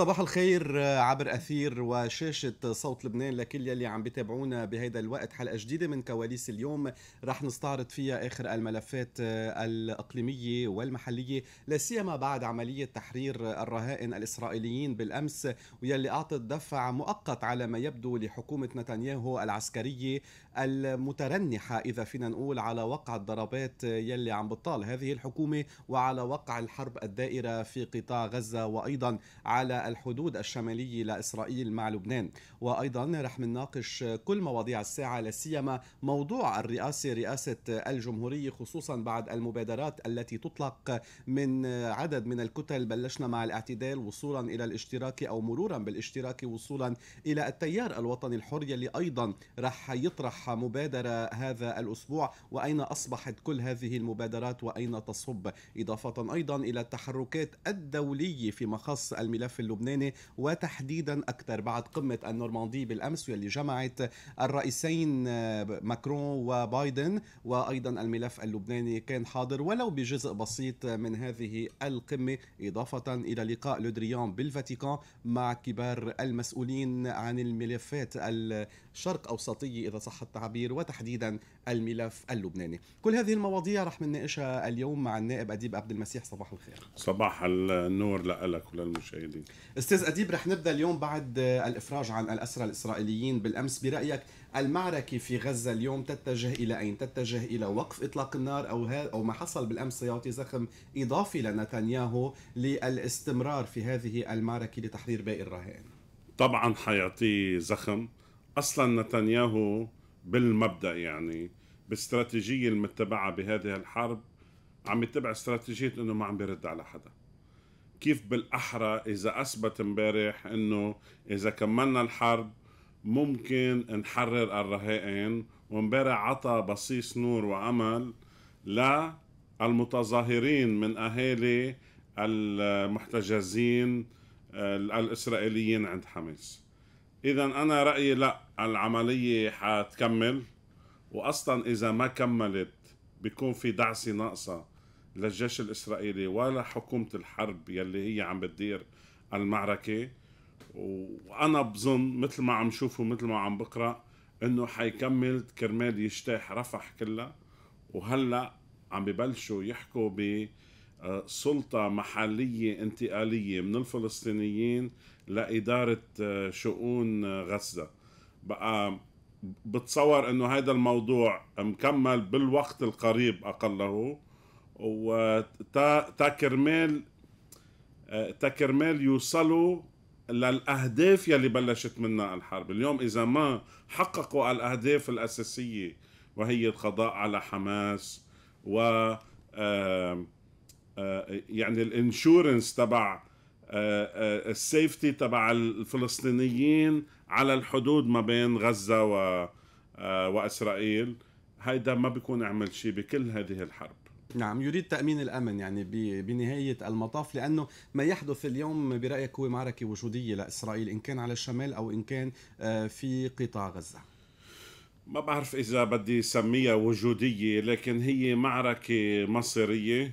صباح الخير آه، عبر أثير وشاشة صوت لبنان لكل يلي عم بتابعونا بهيدا الوقت حلقة جديدة من كواليس اليوم رح نستعرض فيها آخر الملفات آه، الإقليمية والمحلية لا سيما بعد عملية تحرير الرهائن الإسرائيليين بالأمس ويلي أعطت دفع مؤقت على ما يبدو لحكومة نتنياهو العسكرية المترنحة إذا فينا نقول على وقع الضربات يلي عم بتطال هذه الحكومة وعلى وقع الحرب الدائرة في قطاع غزة وأيضا على الحدود الشمالية لإسرائيل مع لبنان وأيضا رح نناقش كل مواضيع الساعة لسيما موضوع الرئاسة رئاسة الجمهورية خصوصا بعد المبادرات التي تطلق من عدد من الكتل بلشنا مع الاعتدال وصولا إلى الاشتراك أو مرورا بالاشتراك وصولا إلى التيار الوطني الحر يلي أيضا رح يطرح مبادرة هذا الأسبوع وأين أصبحت كل هذه المبادرات وأين تصب إضافة أيضا إلى التحركات الدولية في مخص الملف اللبناني وتحديدا أكثر بعد قمة النورماندي بالأمس واللي جمعت الرئيسين آه، ماكرون وبايدن وأيضا الملف اللبناني كان حاضر ولو بجزء بسيط من هذه القمة إضافة إلى لقاء لودريان بالفاتيكان مع كبار المسؤولين عن الملفات الشرق أوسطية إذا صح التعبير وتحديدا الملف اللبناني كل هذه المواضيع رح نناقشها اليوم مع النائب أديب عبد المسيح صباح الخير صباح النور لك وللمشاهدين أستاذ أديب رح نبدأ اليوم بعد الإفراج عن الأسرى الإسرائيليين بالأمس برأيك المعركة في غزة اليوم تتجه إلى أين؟ تتجه إلى وقف إطلاق النار أو أو ما حصل بالأمس سيعطي زخم إضافي لنتنياهو للاستمرار في هذه المعركة لتحرير باقي الرهائن طبعا حيعطيه زخم أصلا نتنياهو بالمبدا يعني باستراتيجيه المتبعه بهذه الحرب عم يتبع استراتيجيه انه ما عم بيرد على حدا كيف بالاحرى اذا اثبت امبارح انه اذا كملنا الحرب ممكن نحرر الرهائن وامبارح عطى بصيص نور وامل للمتظاهرين من اهالي المحتجزين آه، الاسرائيليين عند حماس اذا انا رايي لا العملية حتكمل وأصلا إذا ما كملت بيكون في دعسة ناقصة للجيش الإسرائيلي ولا حكومة الحرب يلي هي عم بتدير المعركة وأنا بظن مثل ما عم شوفه مثل ما عم بقرأ إنه حيكمل كرمال يجتاح رفح كلها وهلأ عم ببلشوا يحكوا ب آه، سلطة محلية انتقالية من الفلسطينيين لإدارة آه، شؤون آه، غزة بقى بتصور انه هذا الموضوع مكمل بالوقت القريب اقله و تا كرمال تا كرمال يوصلوا للاهداف يلي بلشت منها الحرب اليوم اذا ما حققوا الاهداف الاساسيه وهي القضاء على حماس و يعني الانشورنس تبع السيفتي تبع الفلسطينيين على الحدود ما بين غزة و آه، وإسرائيل هيدا ما بيكون عمل شيء بكل هذه الحرب نعم يريد تأمين الأمن يعني بنهاية المطاف لأنه ما يحدث اليوم برأيك هو معركة وجودية لإسرائيل إن كان على الشمال أو إن كان آه، في قطاع غزة ما بعرف إذا بدي سميها وجودية لكن هي معركة مصيرية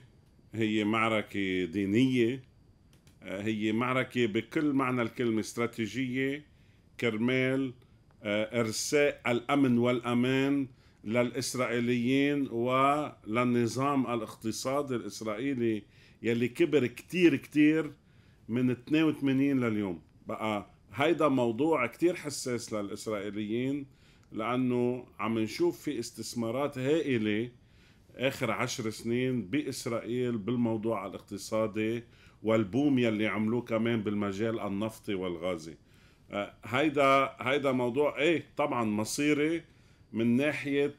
هي معركة دينية آه، هي معركة بكل معنى الكلمة استراتيجية كرمال آه، إرساء الأمن والأمان للإسرائيليين وللنظام الاقتصادي الإسرائيلي يلي كبر كتير كتير من 82 لليوم بقى هيدا موضوع كتير حساس للإسرائيليين لأنه عم نشوف في استثمارات هائلة اخر عشر سنين باسرائيل بالموضوع الاقتصادي والبوم يلي عملوه كمان بالمجال النفطي والغازي آه، هيدا هيدا موضوع ايه طبعا مصيري من ناحيه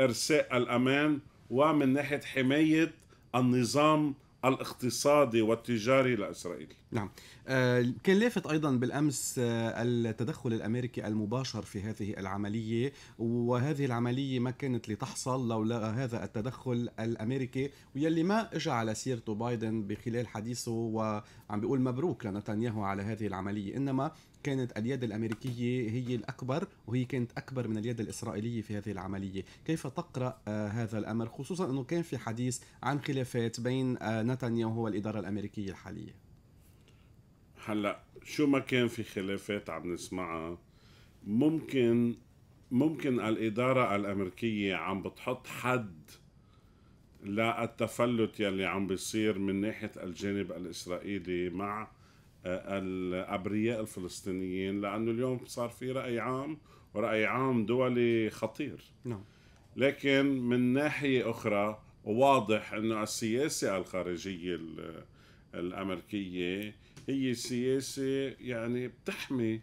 ارساء الامان ومن ناحيه حمايه النظام الاقتصادي والتجاري لاسرائيل. نعم. آه، كان لافت ايضا بالامس آه، التدخل الامريكي المباشر في هذه العمليه وهذه العمليه ما كانت لتحصل لولا هذا التدخل الامريكي واللي ما اجى على سيرته بايدن بخلال حديثه وعم بيقول مبروك لنتنياهو على هذه العمليه انما كانت اليد الامريكيه هي الاكبر وهي كانت اكبر من اليد الاسرائيليه في هذه العمليه، كيف تقرا آه، هذا الامر خصوصا انه كان في حديث عن خلافات بين آه، نتنياهو والاداره الامريكيه الحاليه؟ هلا شو ما كان في خلافات عم نسمعها ممكن ممكن الاداره الامريكيه عم بتحط حد للتفلت يلي عم بيصير من ناحيه الجانب الاسرائيلي مع آه، الابرياء الفلسطينيين لانه اليوم صار في راي عام وراي عام دولي خطير نعم لكن من ناحيه اخرى واضح انه السياسه الخارجيه الامريكيه هي سياسه يعني بتحمي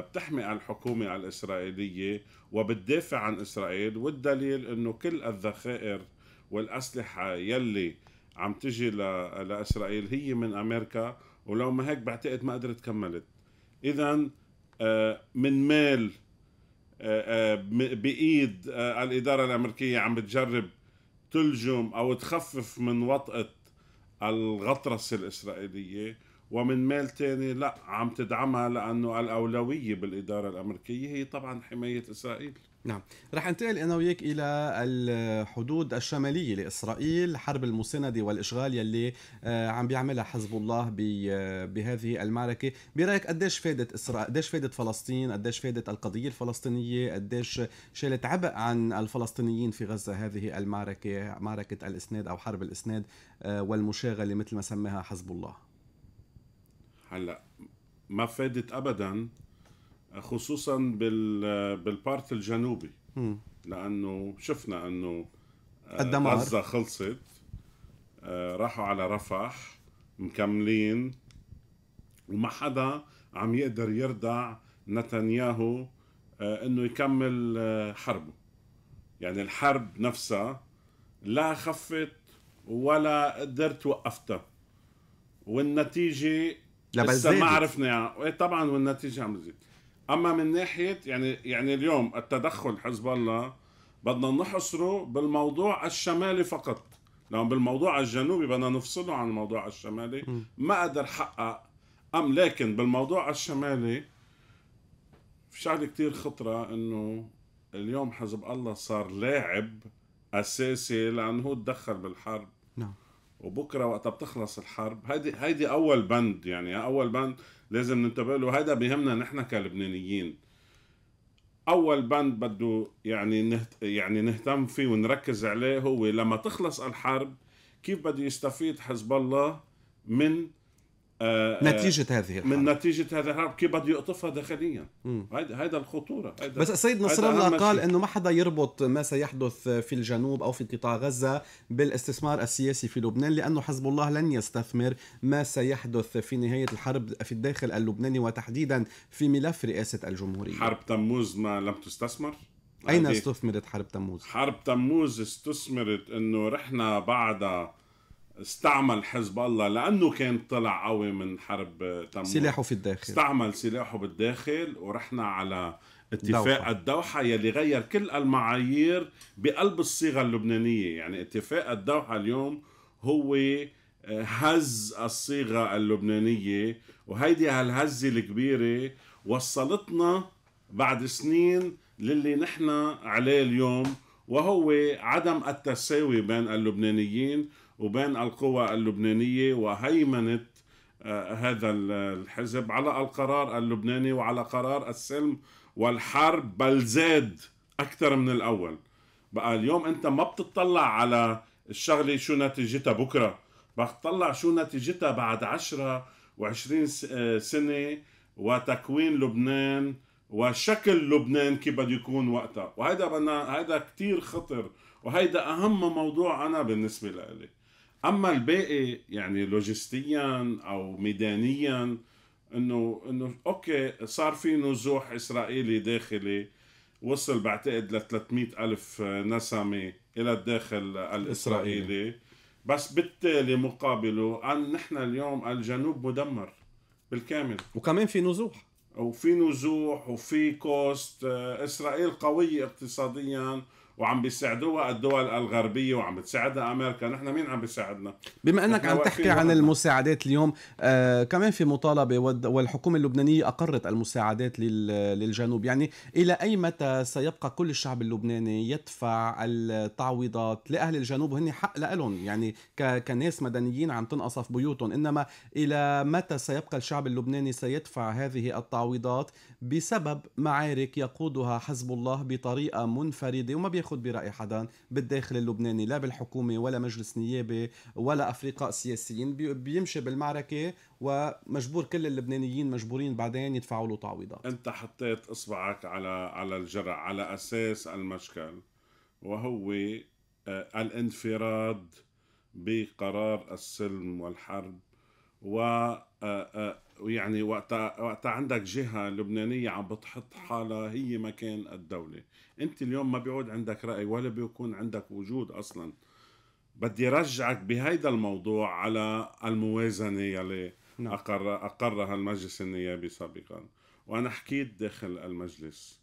بتحمي الحكومه الاسرائيليه وبتدافع عن اسرائيل والدليل انه كل الذخائر والاسلحه يلي عم تجي لاسرائيل هي من امريكا ولو ما هيك بعتقد ما قدرت كملت اذا آه، من مال آه، آه، بايد الاداره الامريكيه عم بتجرب تلجم او تخفف من وطئه الغطرسه الاسرائيليه ومن مال تاني لا عم تدعمها لانه الاولويه بالاداره الامريكيه هي طبعا حمايه اسرائيل نعم رح انتقل انا وياك الى الحدود الشماليه لاسرائيل حرب المسانده والاشغال يلي آه، عم بيعملها حزب الله آه، بهذه المعركه برايك قديش فادت اسرائيل قديش فادت فلسطين قديش فادت القضيه الفلسطينيه قديش شالت عبء عن الفلسطينيين في غزه هذه المعركه معركه الاسناد او حرب الاسناد آه، والمشاغله مثل ما سماها حزب الله هلا ما فادت ابدا خصوصا بال بالبارت الجنوبي لانه شفنا انه آه، الدمار غزه خلصت آه، راحوا على رفح مكملين وما حدا عم يقدر يردع نتنياهو آه، انه يكمل حربه يعني الحرب نفسها لا خفت ولا قدرت وقفتها والنتيجة لسه ما عرفنا يعني إيه، طبعا والنتيجه عم تزيد اما من ناحيه يعني يعني اليوم التدخل حزب الله بدنا نحصره بالموضوع الشمالي فقط لو بالموضوع الجنوبي بدنا نفصله عن الموضوع الشمالي ما قدر حقق ام لكن بالموضوع الشمالي في شغله كثير خطره انه اليوم حزب الله صار لاعب اساسي لانه هو تدخل بالحرب نعم وبكره وقتها بتخلص الحرب هيدي هيدي اول بند يعني اول بند لازم ننتبه له هيدا بيهمنا نحن كلبنانيين اول بند بده يعني نهت يعني نهتم فيه ونركز عليه هو لما تخلص الحرب كيف بده يستفيد حزب الله من آه، نتيجة آه، هذه الحرب. من نتيجة هذه الحرب كيف بده يقطفها داخليا هيدا هيدا الخطورة هيدا بس السيد نصر الله قال انه ما حدا يربط ما سيحدث في الجنوب او في قطاع غزة بالاستثمار السياسي في لبنان لانه حزب الله لن يستثمر ما سيحدث في نهاية الحرب في الداخل اللبناني وتحديدا في ملف رئاسة الجمهورية حرب تموز ما لم تستثمر اين استثمرت حرب تموز؟ حرب تموز استثمرت انه رحنا بعدها استعمل حزب الله لانه كان طلع قوي من حرب تموز سلاحه في الداخل استعمل سلاحه بالداخل ورحنا على اتفاق دوحة. الدوحة يلي غير كل المعايير بقلب الصيغة اللبنانية يعني اتفاق الدوحة اليوم هو آه، هز الصيغة اللبنانية وهيدي هالهزة الكبيرة وصلتنا بعد سنين للي نحن عليه اليوم وهو عدم التساوي بين اللبنانيين وبين القوى اللبنانية وهيمنة آه، هذا الحزب على القرار اللبناني وعلى قرار السلم والحرب بل زاد أكثر من الأول بقى اليوم أنت ما بتطلع على الشغلة شو نتيجتها بكرة بتطلع شو نتيجتها بعد عشرة وعشرين آه، سنة وتكوين لبنان وشكل لبنان كيف بده يكون وقتها وهيدا بنا هذا كثير خطر وهيدا اهم موضوع انا بالنسبه لإلي اما الباقي يعني لوجستيا او ميدانيا انه انه اوكي صار في نزوح اسرائيلي داخلي وصل بعتقد ل 300 الف نسمه الى الداخل الاسرائيلي بس بالتالي مقابله ان نحن اليوم الجنوب مدمر بالكامل وكمان في نزوح وفي نزوح وفي كوست اسرائيل قويه اقتصاديا وعم بيساعدوها الدول الغربيه وعم بتساعدها امريكا نحن مين عم بيساعدنا بما انك عم تحكي عن المساعدات اليوم آه كمان في مطالبه والحكومه اللبنانيه اقرت المساعدات للجنوب يعني الى اي متى سيبقى كل الشعب اللبناني يدفع التعويضات لاهل الجنوب وهن حق لهم يعني كناس مدنيين عم تنقصف بيوتهم انما الى متى سيبقى الشعب اللبناني سيدفع هذه التعويضات بسبب معارك يقودها حزب الله بطريقه منفرده وما ياخذ براي حدا بالداخل اللبناني لا بالحكومه ولا مجلس نيابي ولا افرقاء سياسيين بيمشي بالمعركه ومجبور كل اللبنانيين مجبورين بعدين يدفعوا له تعويضات انت حطيت اصبعك على على الجرع على اساس المشكل وهو آه، الانفراد بقرار السلم والحرب و آه، آه، يعني وقتها وقتها عندك جهه لبنانيه عم بتحط حالها هي مكان الدوله انت اليوم ما بيعود عندك راي ولا بيكون عندك وجود اصلا بدي رجعك بهيدا الموضوع على الموازنه يلي نعم. أقر أقرها المجلس النيابي سابقا وأنا حكيت داخل المجلس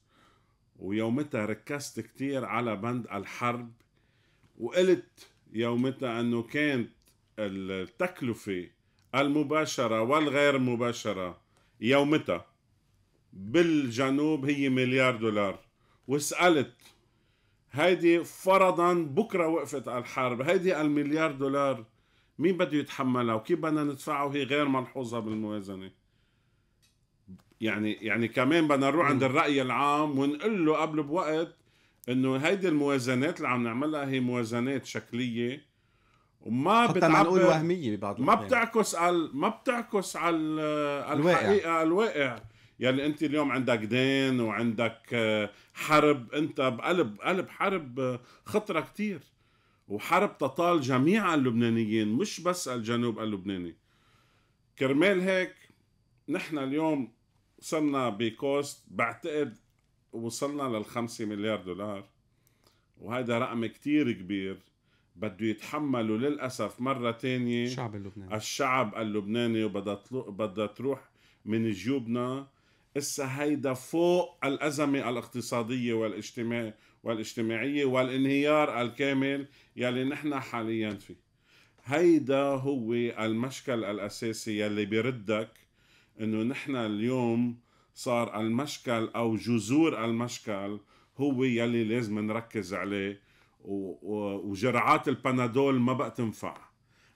ويومتها ركزت كتير على بند الحرب وقلت يومتها أنه كانت التكلفة المباشرة والغير مباشرة يومتها بالجنوب هي مليار دولار وسألت هيدي فرضا بكرة وقفت الحرب هيدي المليار دولار مين بده يتحملها وكيف بدنا ندفعها وهي غير ملحوظة بالموازنة يعني يعني كمان بدنا نروح عند الرأي العام ونقول له قبل بوقت انه هيدي الموازنات اللي عم نعملها هي موازنات شكليه وما حتى ما نقول وهميه ببعض ما بتعكس على ما بتعكس على الحقيقه الواقع يعني انت اليوم عندك دين وعندك آه، حرب انت بقلب قلب حرب آه، خطره كتير وحرب تطال جميع اللبنانيين مش بس الجنوب اللبناني كرمال هيك نحن اليوم وصلنا بكوست بعتقد وصلنا لل 5 مليار دولار وهذا رقم كتير كبير بده يتحملوا للأسف مرة تانية الشعب اللبناني الشعب اللبناني وبدها تروح من جيوبنا إسا هيدا فوق الأزمة الاقتصادية والاجتماع والاجتماعية والانهيار الكامل يلي نحن حاليا فيه هيدا هو المشكل الأساسي يلي بردك إنه نحن اليوم صار المشكل أو جذور المشكل هو يلي لازم نركز عليه وجرعات البنادول ما بقى تنفع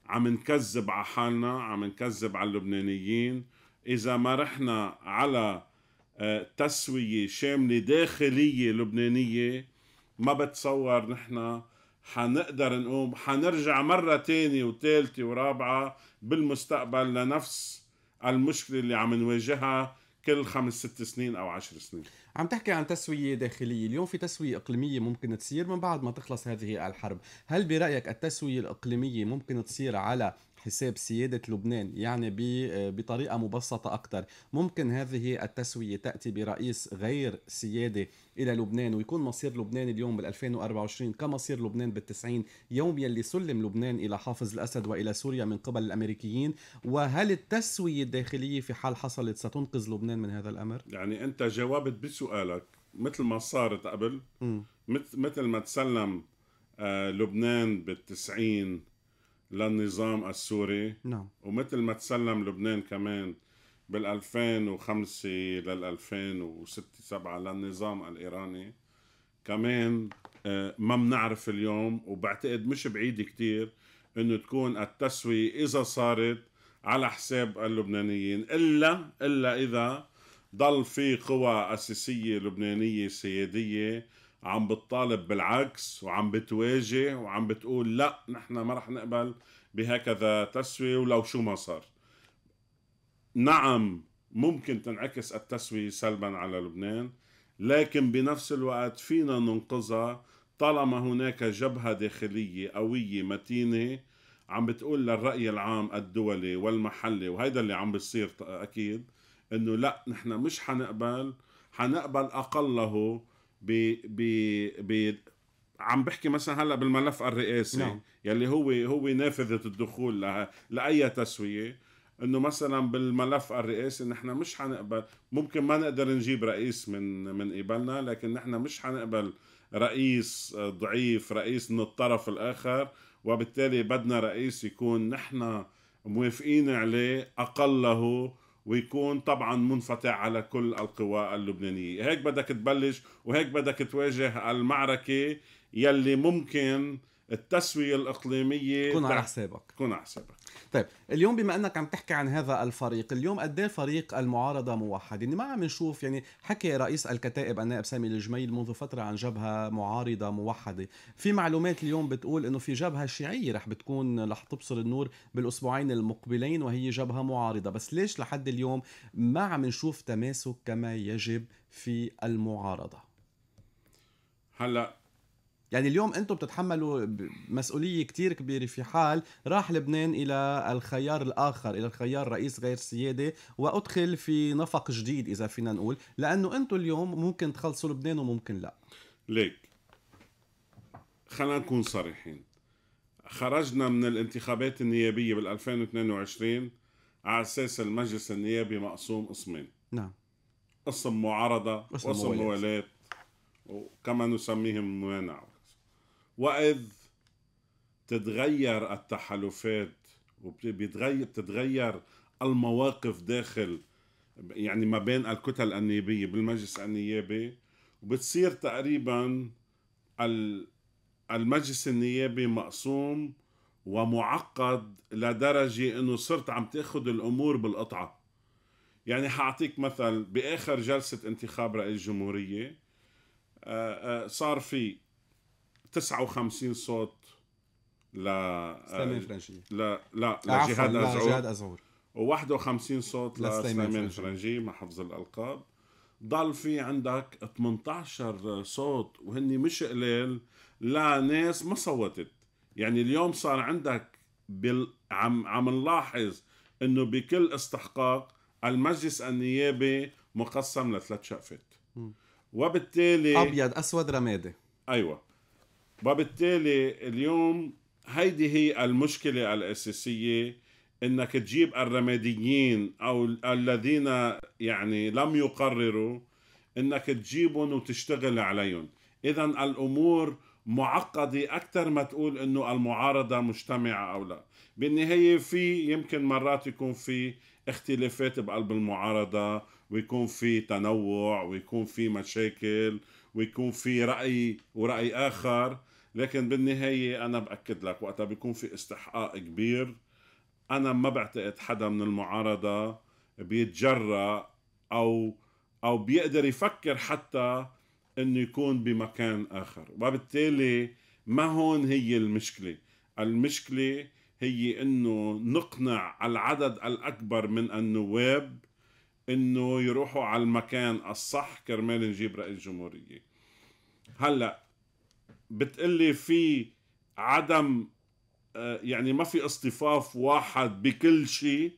عم نكذب على حالنا عم نكذب على اللبنانيين اذا ما رحنا على آه، تسوية شاملة داخلية لبنانية ما بتصور نحن حنقدر نقوم حنرجع مرة تانية وثالثة ورابعة بالمستقبل لنفس المشكلة اللي عم نواجهها كل خمس ست سنين او عشر سنين عم تحكي عن تسويه داخليه اليوم في تسويه اقليميه ممكن تصير من بعد ما تخلص هذه الحرب هل برايك التسويه الاقليميه ممكن تصير على حساب سيادة لبنان يعني آه، بطريقة مبسطة أكثر ممكن هذه التسوية تأتي برئيس غير سيادة إلى لبنان ويكون مصير لبنان اليوم بال 2024 كمصير لبنان بالتسعين يوم يلي سلم لبنان إلى حافظ الأسد وإلى سوريا من قبل الأمريكيين وهل التسوية الداخلية في حال حصلت ستنقذ لبنان من هذا الأمر؟ يعني أنت جاوبت بسؤالك مثل ما صارت قبل مثل ما تسلم آه، لبنان بالتسعين للنظام السوري نعم ومثل ما تسلم لبنان كمان بال 2005 لل 2006 7 للنظام الايراني كمان آه، ما بنعرف اليوم وبعتقد مش بعيد كتير انه تكون التسوية اذا صارت على حساب اللبنانيين الا الا اذا ضل في قوى اساسيه لبنانيه سياديه عم بتطالب بالعكس وعم بتواجه وعم بتقول لا نحن ما رح نقبل بهكذا تسوية ولو شو ما صار نعم ممكن تنعكس التسوية سلبا على لبنان لكن بنفس الوقت فينا ننقذها طالما هناك جبهة داخلية قوية متينة عم بتقول للرأي العام الدولي والمحلي وهيدا اللي عم بيصير أكيد إنه لا نحن مش حنقبل حنقبل أقله ب ب ب عم بحكي مثلا هلا بالملف الرئاسي نعم. يلي هو هو نافذه الدخول لها لاي تسويه انه مثلا بالملف الرئاسي نحن مش حنقبل ممكن ما نقدر نجيب رئيس من من قبلنا لكن نحن مش حنقبل رئيس ضعيف رئيس من الطرف الاخر وبالتالي بدنا رئيس يكون نحن موافقين عليه اقله ويكون طبعا منفتح على كل القوى اللبنانيه هيك بدك تبلش وهيك بدك تواجه المعركه يلي ممكن التسويه الاقليميه تكون على حسابك تكون على حسابك طيب اليوم بما انك عم تحكي عن هذا الفريق اليوم قد ايه فريق المعارضه موحد يعني ما عم نشوف يعني حكي رئيس الكتائب النائب سامي الجميل منذ فتره عن جبهه معارضه موحده في معلومات اليوم بتقول انه في جبهه شيعيه رح بتكون رح تبصر النور بالاسبوعين المقبلين وهي جبهه معارضه بس ليش لحد اليوم ما عم نشوف تماسك كما يجب في المعارضه هلا يعني اليوم انتم بتتحملوا مسؤوليه كثير كبيره في حال راح لبنان الى الخيار الاخر الى الخيار رئيس غير سيادي وادخل في نفق جديد اذا فينا نقول لانه انتم اليوم ممكن تخلصوا لبنان وممكن لا ليك خلينا نكون صريحين خرجنا من الانتخابات النيابيه بال 2022 على اساس المجلس النيابي مقسوم قسمين نعم قسم معارضه وقسم موالاة وكما نسميهم موانعه وإذ تتغير التحالفات وبتتغير المواقف داخل يعني ما بين الكتل النيابية بالمجلس النيابي وبتصير تقريبا المجلس النيابي مقسوم ومعقد لدرجة انه صرت عم تاخذ الامور بالقطعة يعني حاعطيك مثل باخر جلسة انتخاب رئيس الجمهورية آه، آه، صار في 59 صوت ل آه، سليمان الفرنجيه لا لا لجهاد ازعور لجهاد ازعور و51 صوت لسليمان فرنجي مع حفظ الالقاب ضل في عندك 18 صوت وهن مش قليل لناس ما صوتت يعني اليوم صار عندك بال... عم عم نلاحظ انه بكل استحقاق المجلس النيابي مقسم لثلاث شقفات وبالتالي ابيض اسود رمادي ايوه وبالتالي اليوم هيدي هي المشكلة الأساسية انك تجيب الرماديين او الذين يعني لم يقرروا انك تجيبهم وتشتغل عليهم اذا الامور معقدة أكثر ما تقول إنه المعارضة مجتمعة أو لا بالنهاية في يمكن مرات يكون في اختلافات بقلب المعارضة ويكون في تنوع ويكون في مشاكل ويكون في رأي ورأي آخر لكن بالنهاية أنا بأكد لك وقتها بيكون في استحقاق كبير أنا ما بعتقد حدا من المعارضة بيتجرأ أو أو بيقدر يفكر حتى إنه يكون بمكان آخر وبالتالي ما هون هي المشكلة المشكلة هي إنه نقنع العدد الأكبر من النواب إنه يروحوا على المكان الصح كرمال نجيب رئيس جمهورية هلأ بتقلي في عدم آه، يعني ما في اصطفاف واحد بكل شيء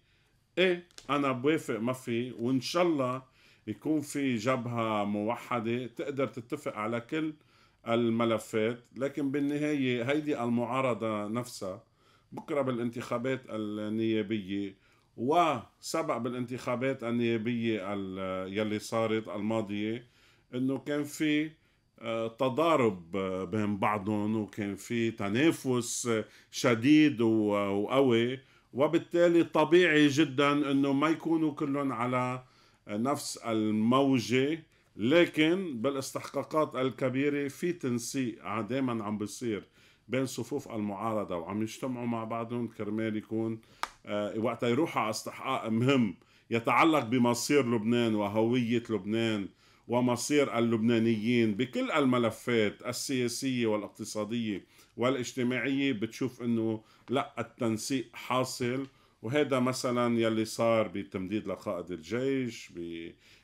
ايه انا بوافق ما في وان شاء الله يكون في جبهة موحدة تقدر تتفق على كل الملفات لكن بالنهاية هيدي المعارضة نفسها بكرة بالانتخابات النيابية وسبق بالانتخابات النيابية يلي صارت الماضية انه كان في تضارب بين بعضهم وكان في تنافس شديد وقوي وبالتالي طبيعي جدا انه ما يكونوا كلهم على نفس الموجه لكن بالاستحقاقات الكبيره في تنسيق دائما عم بيصير بين صفوف المعارضه وعم يجتمعوا مع بعضهم كرمال يكون آه، وقتها يروحوا على استحقاق مهم يتعلق بمصير لبنان وهويه لبنان ومصير اللبنانيين بكل الملفات السياسية والاقتصادية والاجتماعية بتشوف انه لا التنسيق حاصل وهذا مثلا يلي صار بتمديد لقائد الجيش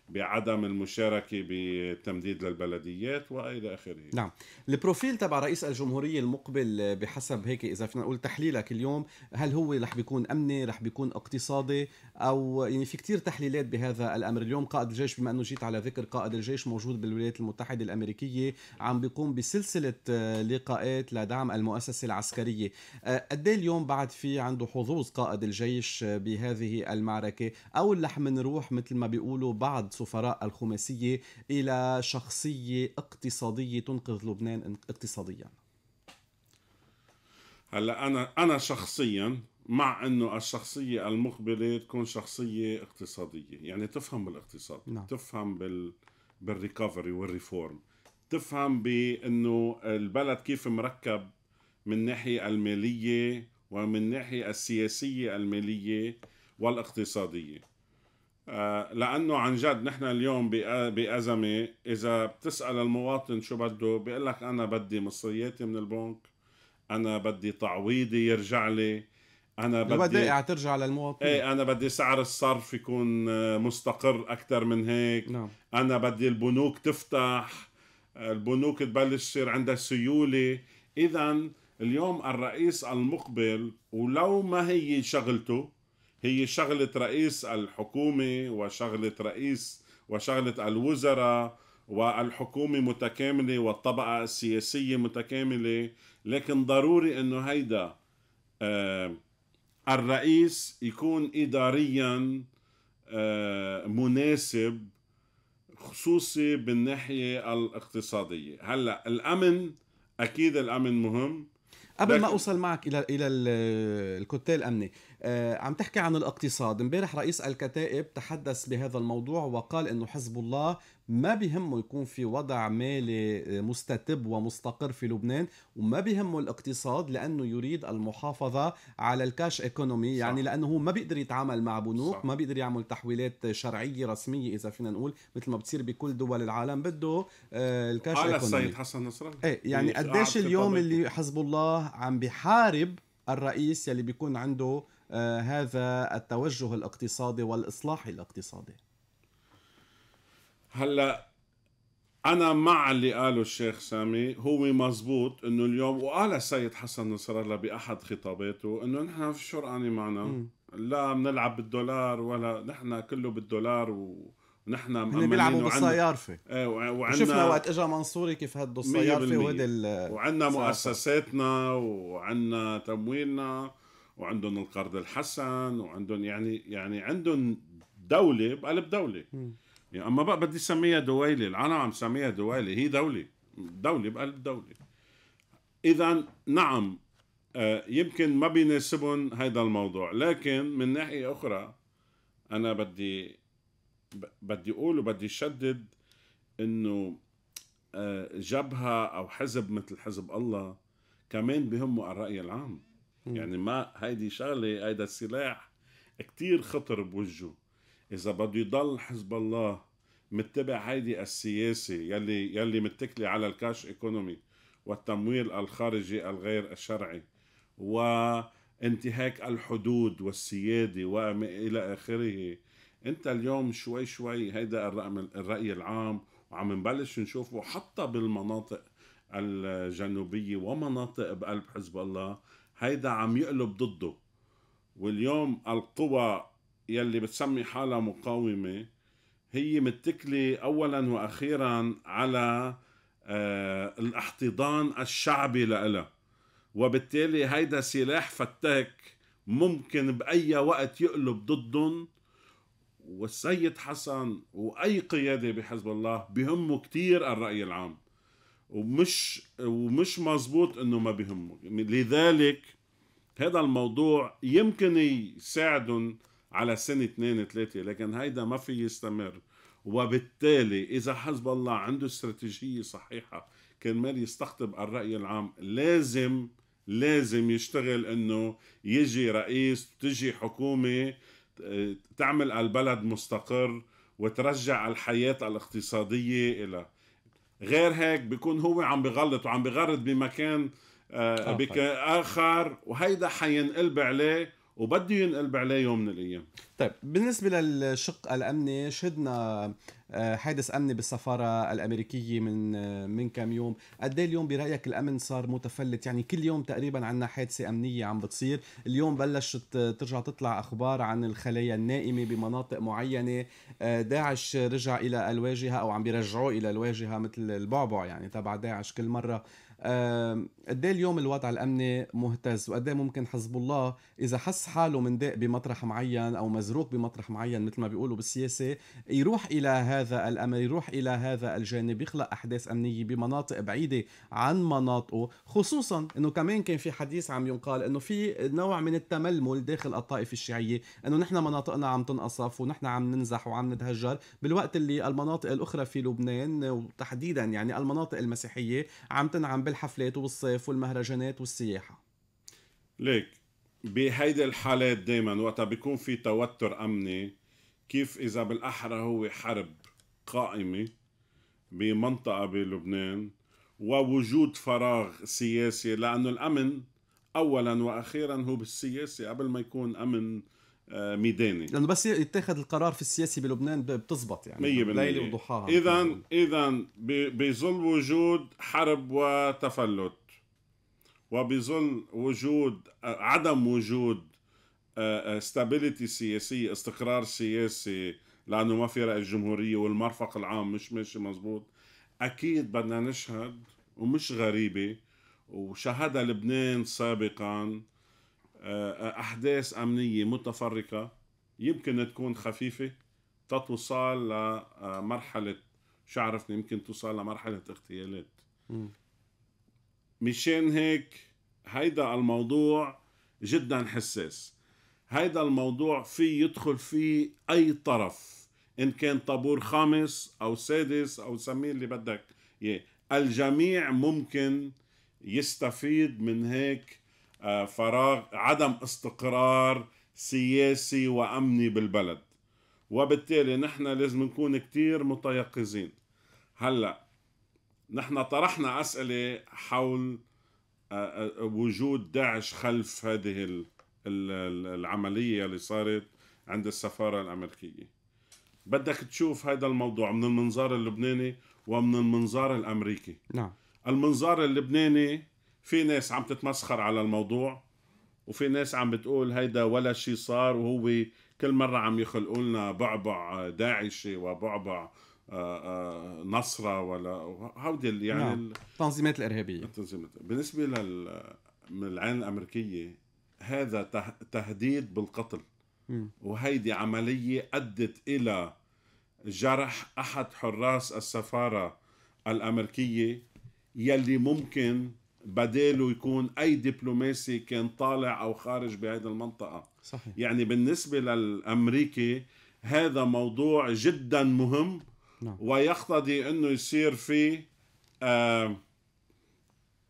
بعدم المشاركة بتمديد للبلديات وإلى آخره نعم البروفيل تبع رئيس الجمهورية المقبل بحسب هيك إذا فينا نقول تحليلك اليوم هل هو رح بيكون أمني رح بيكون اقتصادي او يعني في كثير تحليلات بهذا الامر اليوم قائد الجيش بما انه جيت على ذكر قائد الجيش موجود بالولايات المتحده الامريكيه عم بيقوم بسلسله آه، لقاءات لدعم المؤسسه العسكريه آه، قد إيه اليوم بعد في عنده حظوظ قائد الجيش آه، بهذه المعركه او رح نروح مثل ما بيقولوا بعض سفراء الخماسيه الى شخصيه اقتصاديه تنقذ لبنان اقتصاديا هلا انا انا شخصيا مع انه الشخصيه المقبله تكون شخصيه اقتصاديه يعني تفهم بالاقتصاد نعم. تفهم بال بالريكفري والريفورم تفهم بانه البلد كيف مركب من ناحيه الماليه ومن ناحيه السياسيه الماليه والاقتصاديه آه، لانه عن جد نحن اليوم بازمه اذا بتسال المواطن شو بده بيقول لك انا بدي مصرياتي من البنك انا بدي تعويضي يرجع لي انا بدي الودائع ترجع للمواطنين ايه انا بدي سعر الصرف يكون آه، مستقر اكثر من هيك نعم. انا بدي البنوك تفتح البنوك تبلش يصير عندها سيوله اذا اليوم الرئيس المقبل ولو ما هي شغلته هي شغله رئيس الحكومه وشغله رئيس وشغله الوزراء والحكومه متكامله والطبقه السياسيه متكامله لكن ضروري انه هيدا آه الرئيس يكون إداريا آه، مناسب خصوصي بالناحية الاقتصادية هلأ الأمن أكيد الأمن مهم قبل ما أوصل معك إلى إلى الكوتيل الأمني آه، عم تحكي عن الاقتصاد امبارح رئيس الكتائب تحدث بهذا الموضوع وقال انه حزب الله ما بهمه يكون في وضع مالي آه، مستتب ومستقر في لبنان وما بهمه الاقتصاد لانه يريد المحافظه على الكاش ايكونومي يعني لانه هو ما بيقدر يتعامل مع بنوك صح. ما بيقدر يعمل تحويلات شرعيه رسميه اذا فينا نقول مثل ما بتصير بكل دول العالم بده آه، الكاش ايكونومي السيد حسن نصر ايه يعني قديش اليوم اللي حزب الله عم بحارب الرئيس يلي بيكون عنده آه، هذا التوجه الاقتصادي والاصلاح الاقتصادي هلا انا مع اللي قاله الشيخ سامي هو مزبوط انه اليوم وقال السيد حسن نصر الله باحد خطاباته انه نحن في شرقاني معنا م. لا بنلعب بالدولار ولا نحن كله بالدولار و... نحن هن بيلعبوا بالصيارفه ايه شفنا وقت اجى منصوري كيف هدوا الصيارفه وهيدي وعندنا مؤسساتنا وعندنا تمويلنا وعندهم القرض الحسن وعندهم يعني يعني عندهم دولة بقلب دولة يعني أما بقى بدي سميها دويلة العالم عم سميها دويلة هي دولة دولة بقلب دولة إذا نعم آه، يمكن ما بيناسبهم هذا الموضوع لكن من ناحية أخرى أنا بدي بدي أقول وبدي شدد إنه آه، جبهة أو حزب مثل حزب الله كمان بهمه الرأي العام يعني ما هيدي شغله هيدا السلاح كتير خطر بوجهه اذا بده يضل حزب الله متبع هيدي السياسه يلي يلي متكله على الكاش ايكونومي والتمويل الخارجي الغير الشرعي وانتهاك الحدود والسياده وما الى اخره انت اليوم شوي شوي هيدا الرقم الراي العام وعم نبلش نشوفه حتى بالمناطق الجنوبيه ومناطق بقلب حزب الله هيدا عم يقلب ضده واليوم القوى يلي بتسمي حالها مقاومة هي متكلة أولا وأخيرا على آه، الاحتضان الشعبي لإلها وبالتالي هيدا سلاح فتاك ممكن بأي وقت يقلب ضدهم والسيد حسن وأي قيادة بحزب الله بهمه كتير الرأي العام ومش ومش مزبوط انه ما بهمه لذلك هذا الموضوع يمكن يساعدهم على سنة اثنين ثلاثة لكن هيدا ما في يستمر وبالتالي إذا حزب الله عنده استراتيجية صحيحة كرمال يستقطب الرأي العام لازم لازم يشتغل انه يجي رئيس تجي حكومة تعمل البلد مستقر وترجع الحياة الاقتصادية إلى غير هيك بيكون هو عم بغلط وعم بغرد بمكان آه، آخر, آخر وهيدا حينقلب عليه وبده ينقلب عليه يوم من الايام طيب بالنسبه للشق الامني شهدنا آه، حادث امني بالسفاره الامريكيه من آه، من كم يوم قد إيه اليوم برايك الامن صار متفلت يعني كل يوم تقريبا عندنا حادثه امنيه عم بتصير اليوم بلشت آه، ترجع تطلع اخبار عن الخلايا النائمه بمناطق معينه داعش رجع الى الواجهه او عم بيرجعوه الى الواجهه مثل البعبع يعني تبع داعش كل مره قد إيه اليوم الوضع الامني مهتز وقد إيه ممكن حزب الله اذا حس حاله من داق بمطرح معين او مزروق بمطرح معين مثل ما بيقولوا بالسياسه يروح الى هذا الامر يروح الى هذا الجانب يخلق احداث امنيه بمناطق بعيده عن مناطقه خصوصا انه كمان كان في حديث عم ينقال انه في نوع من التململ داخل الطائفه الشيعيه انه نحن مناطقنا عم تنقصف ونحن عم ننزح وعم نتهجر بالوقت اللي المناطق الاخرى في لبنان وتحديدا يعني المناطق المسيحيه عم تنعم الحفلات وبالصيف والمهرجانات والسياحه ليك بهيدي الحالات دائما وقتها بيكون في توتر امني كيف اذا بالاحرى هو حرب قائمه بمنطقه بلبنان ووجود فراغ سياسي لانه الامن اولا واخيرا هو بالسياسه قبل ما يكون امن آه، ميداني لانه بس يتخذ القرار في السياسي بلبنان بتزبط يعني ليلة وضحاها اذا اذا بظل وجود حرب وتفلت وبظل وجود آه، عدم وجود استابيليتي آه، سياسية استقرار سياسي لأنه ما في رئيس جمهوريه والمرفق العام مش ماشي مزبوط أكيد بدنا نشهد ومش غريبة وشهدها لبنان سابقاً آه، احداث امنيه متفرقه يمكن تكون خفيفه تتوصل لمرحله عارف يمكن توصل لمرحله اغتيالات مشان هيك هيدا الموضوع جدا حساس هيدا الموضوع في يدخل فيه اي طرف ان كان طابور خامس او سادس او سميه اللي بدك اياه الجميع ممكن يستفيد من هيك فراغ عدم استقرار سياسي وأمني بالبلد وبالتالي نحن لازم نكون كتير متيقظين هلأ نحن طرحنا أسئلة حول آه، آه، وجود داعش خلف هذه العملية اللي صارت عند السفارة الأمريكية بدك تشوف هذا الموضوع من المنظار اللبناني ومن المنظار الأمريكي نعم المنظار اللبناني في ناس عم تتمسخر على الموضوع وفي ناس عم بتقول هيدا ولا شيء صار وهو كل مرة عم يخلقوا لنا بعبع داعشي وبعبع آه، آه، نصرة ولا هودي يعني نعم. التنظيمات الإرهابية التنظيمات بالنسبة لل من العين الأمريكية هذا تهديد بالقتل م. وهيدي عملية أدت إلى جرح أحد حراس السفارة الأمريكية يلي ممكن بداله يكون اي دبلوماسي كان طالع او خارج بهذه المنطقه صحيح. يعني بالنسبه للامريكي هذا موضوع جدا مهم نعم. ويقتضي انه يصير في آه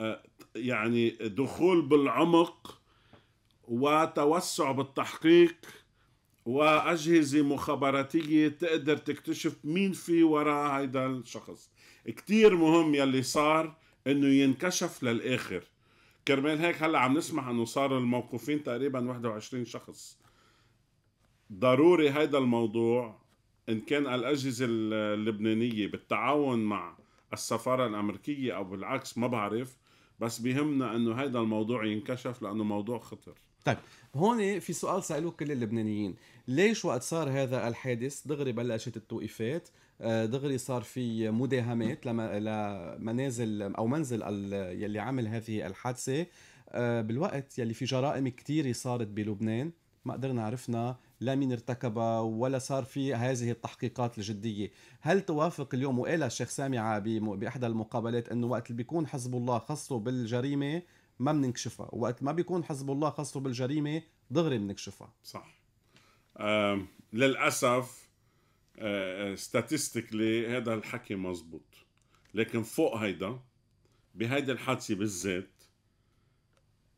آه يعني دخول بالعمق وتوسع بالتحقيق واجهزه مخابراتيه تقدر تكتشف مين في وراء هيدا الشخص كتير مهم يلي صار انه ينكشف للاخر كرمال هيك هلا عم نسمع انه صار الموقوفين تقريبا 21 شخص ضروري هيدا الموضوع ان كان الاجهزه اللبنانيه بالتعاون مع السفاره الامريكيه او بالعكس ما بعرف بس بيهمنا انه هيدا الموضوع ينكشف لانه موضوع خطر طيب هون في سؤال سالوه كل اللبنانيين ليش وقت صار هذا الحادث دغري بلشت التوقيفات آه، دغري صار في مداهمات لمنازل او منزل يلي عمل هذه الحادثه آه، بالوقت يلي في جرائم كثيره صارت بلبنان ما قدرنا عرفنا لا مين ارتكبها ولا صار في هذه التحقيقات الجدية هل توافق اليوم وقال الشيخ سامي بأحدى المقابلات أنه وقت اللي بيكون حزب الله خصه بالجريمة ما بنكشفها وقت ما بيكون حزب الله خصه بالجريمه دغري بنكشفها صح آه للاسف آه ستاتستيكلي آه، هذا الحكي مزبوط لكن فوق هيدا بهيدي الحادثه بالذات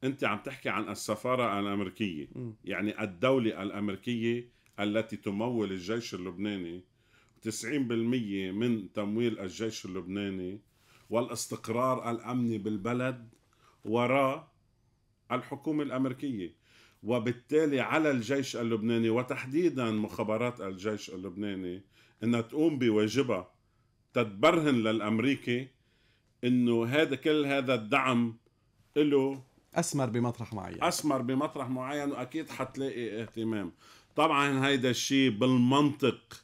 انت عم تحكي عن السفاره الامريكيه م. يعني الدوله الامريكيه التي تمول الجيش اللبناني 90% من تمويل الجيش اللبناني والاستقرار الامني بالبلد وراء الحكومة الأمريكية وبالتالي على الجيش اللبناني وتحديدا مخابرات الجيش اللبناني انها تقوم بواجبها تتبرهن للامريكي انه هذا كل هذا الدعم له اسمر بمطرح معين اسمر بمطرح معين واكيد حتلاقي اهتمام طبعا هيدا الشيء بالمنطق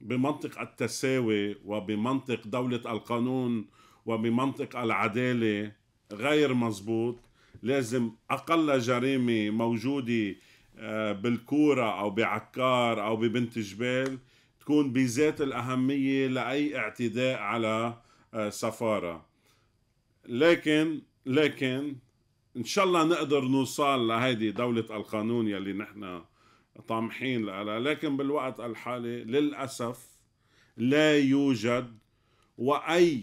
بمنطق التساوي وبمنطق دولة القانون وبمنطق العدالة غير مزبوط لازم أقل جريمة موجودة آه، بالكورة أو بعكار أو ببنت جبال تكون بذات الأهمية لأي اعتداء على آه، سفارة لكن لكن إن شاء الله نقدر نوصل لهيدي دولة القانون يلي نحن طامحين لها لكن بالوقت الحالي للأسف لا يوجد وأي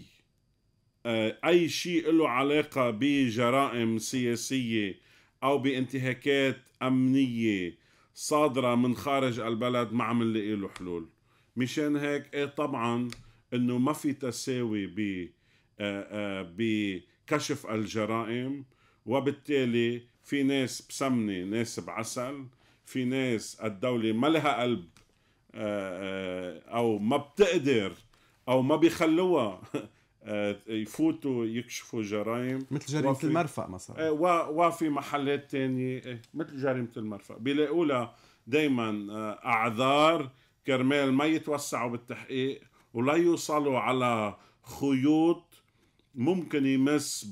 آه، اي شيء له علاقه بجرائم سياسيه او بانتهاكات امنيه صادره من خارج البلد ما عم نلاقي له حلول مشان هيك ايه طبعا انه ما في تساوي ب آه، آه، بكشف الجرائم وبالتالي في ناس بسمنه ناس بعسل في ناس الدوله ما لها قلب او ما بتقدر او ما بيخلوها آه، يفوتوا يكشفوا جرائم مثل جريمة وفي المرفأ مثلا آه، وفي محلات تانية إيه، مثل جريمة المرفأ بيلاقوا لها دايما آه، أعذار كرمال ما يتوسعوا بالتحقيق ولا يوصلوا على خيوط ممكن يمس